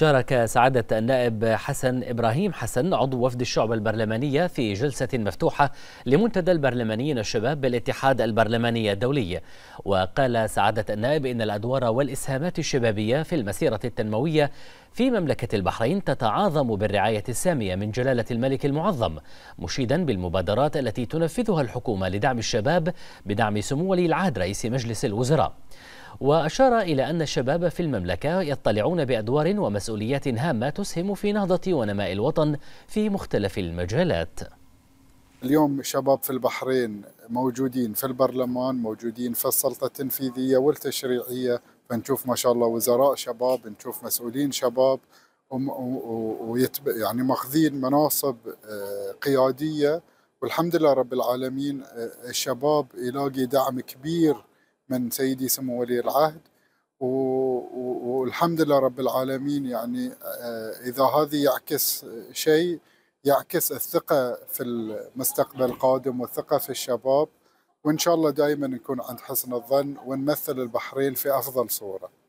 شارك سعادة النائب حسن إبراهيم حسن عضو وفد الشعب البرلمانية في جلسة مفتوحة لمنتدى البرلمانيين الشباب بالاتحاد البرلماني الدولي وقال سعادة النائب إن الأدوار والإسهامات الشبابية في المسيرة التنموية في مملكة البحرين تتعاظم بالرعاية السامية من جلالة الملك المعظم مشيدا بالمبادرات التي تنفذها الحكومة لدعم الشباب بدعم سمو ولي العهد رئيس مجلس الوزراء وأشار إلى أن الشباب في المملكة يطلعون بأدوار ومسؤوليات هامة تسهم في نهضة ونماء الوطن في مختلف المجالات اليوم شباب في البحرين موجودين في البرلمان موجودين في السلطة التنفيذية والتشريعية فنشوف ما شاء الله وزراء شباب نشوف مسؤولين شباب ويتبع يعني ماخذين مناصب آه، قيادية والحمد لله رب العالمين آه، الشباب يلاقي دعم كبير من سيدي سمو ولي العهد والحمد لله رب العالمين يعني آه، اذا هذه يعكس شيء يعكس الثقه في المستقبل القادم والثقه في الشباب وان شاء الله دائما نكون عند حسن الظن ونمثل البحرين في افضل صوره